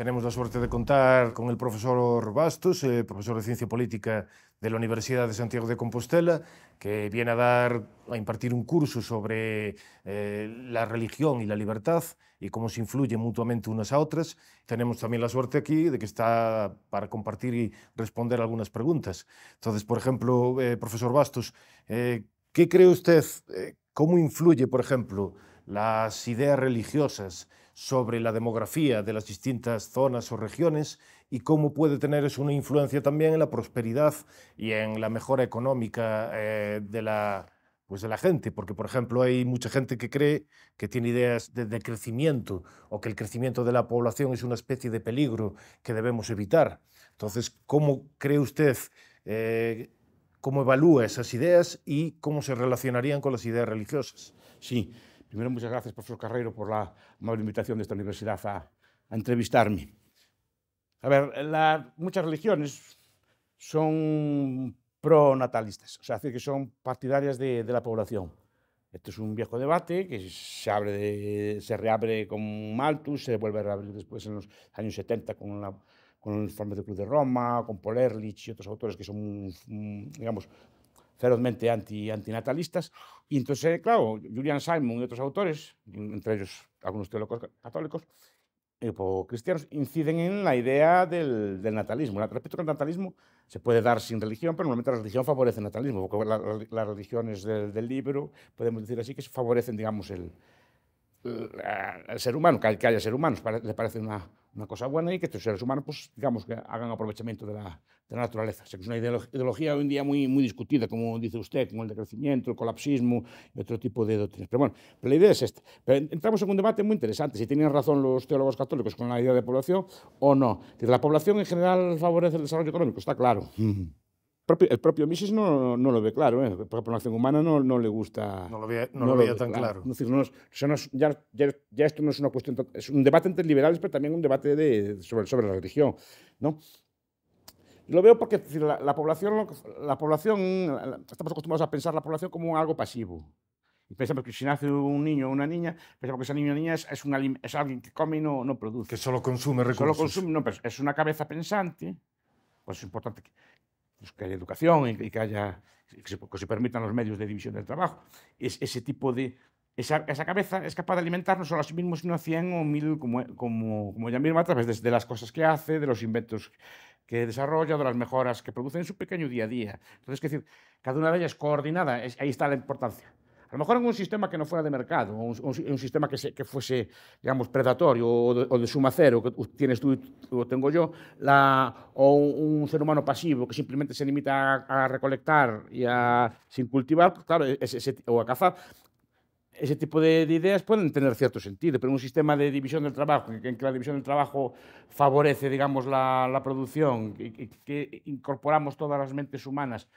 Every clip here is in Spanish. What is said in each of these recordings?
Tenemos la suerte de contar con el profesor Bastos, eh, profesor de Ciencia Política de la Universidad de Santiago de Compostela, que viene a dar, a impartir un curso sobre eh, la religión y la libertad y cómo se influyen mutuamente unas a otras. Tenemos también la suerte aquí de que está para compartir y responder algunas preguntas. Entonces, por ejemplo, eh, profesor Bastos, ¿qué cree usted? ¿Cómo influye, por ejemplo, las ideas religiosas? sobre la demografía de las distintas zonas o regiones y cómo puede tener eso una influencia también en la prosperidad y en la mejora económica eh, de, la, pues de la gente. Porque, por ejemplo, hay mucha gente que cree que tiene ideas de, crecimiento o que el crecimiento de la población es una especie de peligro que debemos evitar. Entonces, ¿cómo cree usted? Eh, ¿Cómo evalúa esas ideas y cómo se relacionarían con las ideas religiosas? Sí, Primero, muchas gracias, profesor Carreiro, por la amable invitación de esta universidad a, entrevistarme. A ver, muchas religiones son pronatalistas, o sea, que son partidarias de, la población. Esto es un viejo debate que se, abre se reabre con Malthus, se vuelve a reabrir después en los años 70 con, con el informe del Club de Roma, con Polerlich y otros autores que son, mm, digamos, ferozmente anti, antinatalistas. Y entonces, claro, Julian Simon y otros autores, entre ellos algunos teólogos católicos, eh, cristianos, inciden en la idea del, natalismo. Respecto al natalismo se puede dar sin religión, pero normalmente la religión favorece el natalismo, porque las religiones del, del libro, podemos decir así, que favorecen, digamos, el, el ser humano, que haya ser humanos, le parece una, cosa buena y que estos seres humanos, pues, digamos, que hagan aprovechamiento de la, naturaleza. es una ideología hoy en día muy, muy discutida, como dice usted, con el decrecimiento, el colapsismo y otro tipo de doctrinas. Pero bueno, la idea es esta. entramos en un debate muy interesante, si tenían razón los teólogos católicos con la idea de población o no. la población en general favorece el desarrollo económico, está claro el propio Mises no, lo ve claro, ¿eh? la acción humana no, no le gusta. No lo veía, tan claro. Es decir, ya, esto no es una cuestión. Es un debate entre liberales, pero también un debate sobre, sobre la religión. ¿no? Lo veo porque la, población, la población, estamos acostumbrados a pensar la población como algo pasivo. pensamos que si nace un niño o una niña, pensamos que ese niño o niña es, es alguien que come y no, no, produce. Que solo consume recursos. no, es una cabeza pensante. Pues es importante que, pues, que haya educación y que, haya, que se, permitan los medios de división del trabajo. ese tipo de... Esa, cabeza es capaz de alimentarnos solo a sí mismo, sino a 100 o 1000, como, como, como misma, a través de, las cosas que hace, de los inventos que desarrolla, de las mejoras que produce en su pequeño día a día. Entonces, es decir, cada una de ellas coordinada, ahí está la importancia. A lo mejor en un sistema que no fuera de mercado, un, un, sistema que, que, fuese, digamos, predatorio o de, suma cero, que tienes tú o tengo yo, la, o un, ser humano pasivo que simplemente se limita a, recolectar y a, sin cultivar, pues claro, o a cazar, ese tipo de, ideas pueden tener cierto sentido, pero un sistema de división del trabajo, en que la división del trabajo favorece, digamos, la, producción, que, incorporamos todas las mentes humanas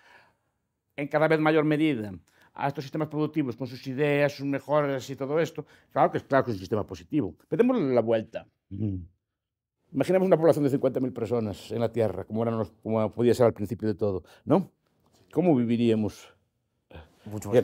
en cada vez mayor medida, a estos sistemas productivos con sus ideas, sus mejoras y todo esto, claro que, claro que es un sistema positivo. Pero démosle la vuelta. Imaginemos una población de 50.000 personas en la Tierra, como, podía ser al principio de todo, ¿no? ¿Cómo viviríamos? Mucho más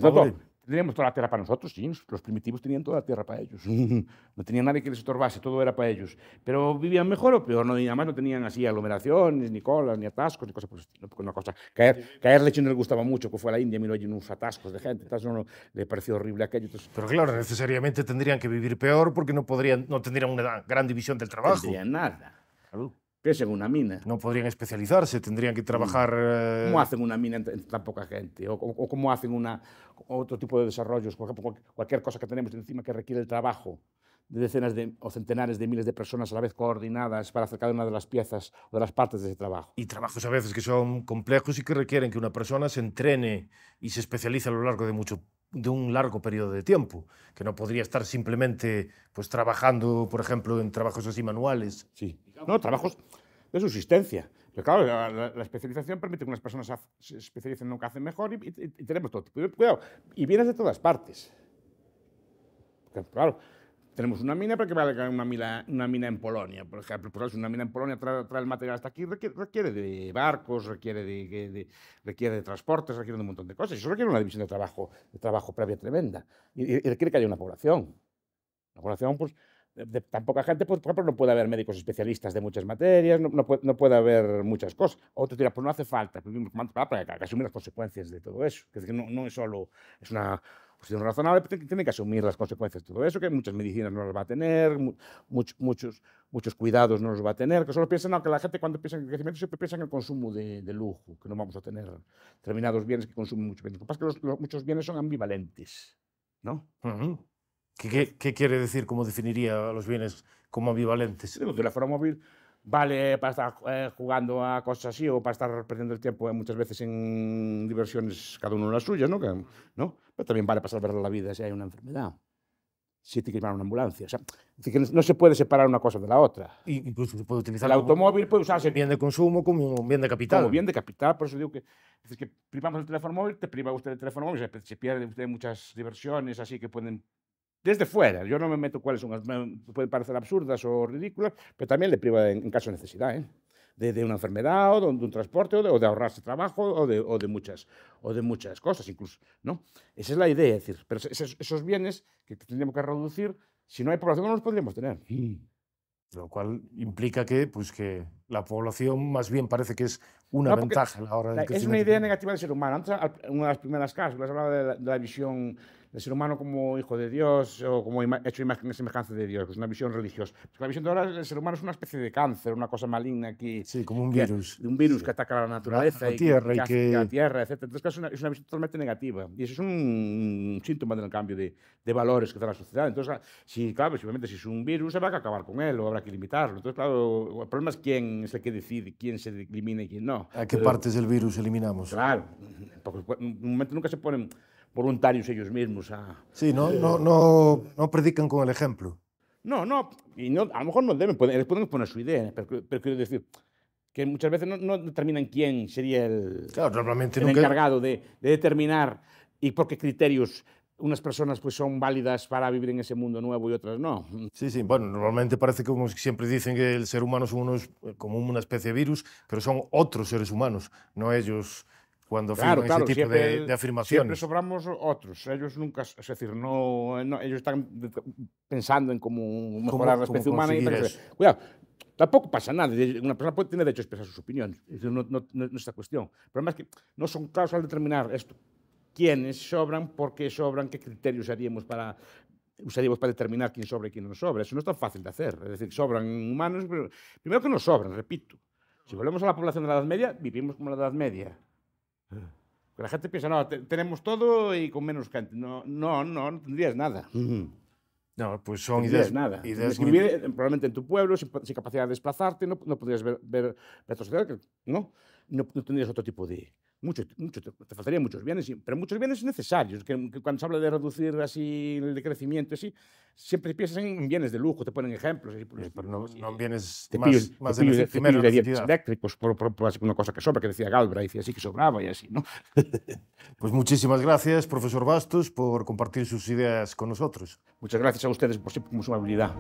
Teníamos toda la tierra para nosotros, sí, los primitivos tenían toda la tierra para ellos. No tenía nadie que les estorbase, todo era para ellos. Pero vivían mejor o peor, no, además no tenían así aglomeraciones, ni colas, ni atascos, ni cosas por Una cosa, caer, leche no les gustaba mucho, que fue a la India, miró allí unos atascos de gente, entonces no, le pareció horrible aquello. Pero claro, necesariamente tendrían que vivir peor porque no, podrían, no tendrían una gran división del trabajo. No tendrían nada. Salud. Que es en una mina? No podrían especializarse, tendrían que mm. trabajar... Eh, ¿Cómo hacen una mina entre tan poca gente? ¿O, cómo hacen una, otro tipo de desarrollos? Por ejemplo, cualquier cosa que tenemos encima que requiere el trabajo de decenas de, o centenares de miles de personas a la vez coordinadas para hacer cada una de las piezas o de las partes de ese trabajo. Y trabajos a veces que son complejos y que requieren que una persona se entrene y se especialice a lo largo de mucho tiempo de un largo periodo de tiempo, que no podría estar simplemente pues, trabajando, por ejemplo, en trabajos así manuales. Sí, no, trabajos de subsistencia. Pero claro, la, especialización permite que unas personas se especialicen en lo que hacen mejor y, tenemos todo tipo de cuidado. Y vienes de todas partes. claro, tenemos una mina, pero que vale una mina, una mina en Polonia. Por ejemplo, pues una mina en Polonia trae, trae el material hasta aquí, requiere, de barcos, requiere de, requiere de transportes, requiere de un montón de cosas. eso requiere una división de trabajo, de trabajo previa tremenda. Y, requiere que haya una población. Una población, pues, de, tan poca gente, pues, por ejemplo, no puede haber médicos especialistas de muchas materias, no, puede, haber muchas cosas. Otro dirá, pues no hace falta, para, para, que asumir las consecuencias de todo eso. Es decir, no, no es solo es una, pues, es razonable, pues, tiene que asumir las consecuencias de todo eso, que muchas medicinas no las va a tener, muchos, muchos, muchos cuidados no los va a tener, que solo piensan, que la gente cuando piensa en crecimiento siempre piensa en el consumo de, de lujo, que no vamos a tener determinados bienes que consumen mucho. Lo que pasa es que muchos bienes son ambivalentes, ¿no? ¿Qué, ¿Qué, quiere decir, cómo definiría los bienes como ambivalentes? Sí, el forma móvil vale para estar eh, jugando a cosas así o para estar perdiendo el tiempo eh, muchas veces en diversiones, cada uno en las suyas, ¿no? ¿no? pero también vale para salvar la vida si hay una enfermedad, si tiene que llamar una ambulancia. O sea, no se puede separar una cosa de la otra. Y incluso se puede utilizar el automóvil, puede usarse bien de consumo como un bien de capital. Como bien de capital, por eso digo que, que privamos el teléfono móvil, te priva usted el teléfono móvil, se, se pierde muchas diversiones así que pueden desde fuera. Yo no me meto cuáles son, pueden parecer absurdas o ridículas, pero también le priva en, en caso de necesidad. ¿eh? de, una enfermedad o de, un transporte o de, ahorrarse trabajo o de, muchas, o de muchas cosas incluso. ¿no? Esa es la idea, es decir, pero esos, bienes que tendríamos que reducir, si no hay población no los podríamos tener. Mm. Lo cual implica que, pues, que la población más bien parece que es una ventaja a la hora de... Es una idea negativa del ser humano. Antes, una de las primeras casas, hablaba de la visión el ser humano como hijo de Dios o como hecho imagen y semejanza de Dios, es pues una visión religiosa. Pues la visión de ahora del ser humano es una especie de cáncer, una cosa maligna que Sí, como un que, virus. Un virus que ataca a la naturaleza. La, la tierra y, que... La tierra, etc. Entonces, es una, visión totalmente negativa. Y eso es un síntoma del cambio de, valores que da la sociedad. Entonces, ah, si, claro, pues simplemente si es un virus, habrá que acabar con él o habrá que limitarlo. Entonces, claro, el problema es quién es el que decide quién se elimina y quién no. ¿A qué partes del virus eliminamos? Claro, porque en un momento nunca se ponen voluntarios ellos mismos a... Sí, no, eh, no, no, no predican con el ejemplo. No, no, y no, a lo mejor no deben, pueden, pueden poner su idea, pero, quiero decir que muchas veces no, no, determinan quién sería el, claro, normalmente encargado de, determinar y por qué criterios unas personas pues son válidas para vivir en ese mundo nuevo y otras no. Sí, sí, bueno, normalmente parece que como siempre dicen que el ser humano es eh, como una especie de virus, pero son otros seres humanos, no ellos cuando claro, ese tipo de, afirmaciones. Siempre sobramos otros. Ellos nunca, es decir, no, ellos están pensando en cómo mejorar la especie humana. Y Cuidado, tampoco pasa nada. Una persona puede tener derecho a expresar sus opiniones. no, es esta cuestión. El problema es que no son claros al determinar esto. ¿Quiénes sobran? ¿Por qué sobran? ¿Qué criterios haríamos para usaríamos para determinar quién sobra y quién no sobra. Eso no es tan fácil de hacer. Es decir, sobran humanos, pero primero que no sobran, repito. Si volvemos a la población de la Edad Media, vivimos como la Edad Media la gente piensa, no, tenemos todo y con menos gente. No, no, no, no tendrías nada. No, pues son ideas. nada. Ideas que eh, probablemente en tu pueblo, sin, capacidad de desplazarte, no, podrías ver, ver, no, no tendrías otro tipo de, mucho, te faltarían muchos bienes, pero muchos bienes necesarios, que, cuando se habla de reducir así el decrecimiento, siempre piensas en bienes de lujo, te ponen ejemplos. pero no, en pues, bienes más, de, eléctricos, por, una cosa que sobra, que decía Galbraith y así que sobraba y así, ¿no? pues muchísimas gracias, profesor Bastos, por compartir sus ideas con nosotros. Muchas gracias a ustedes por su habilidad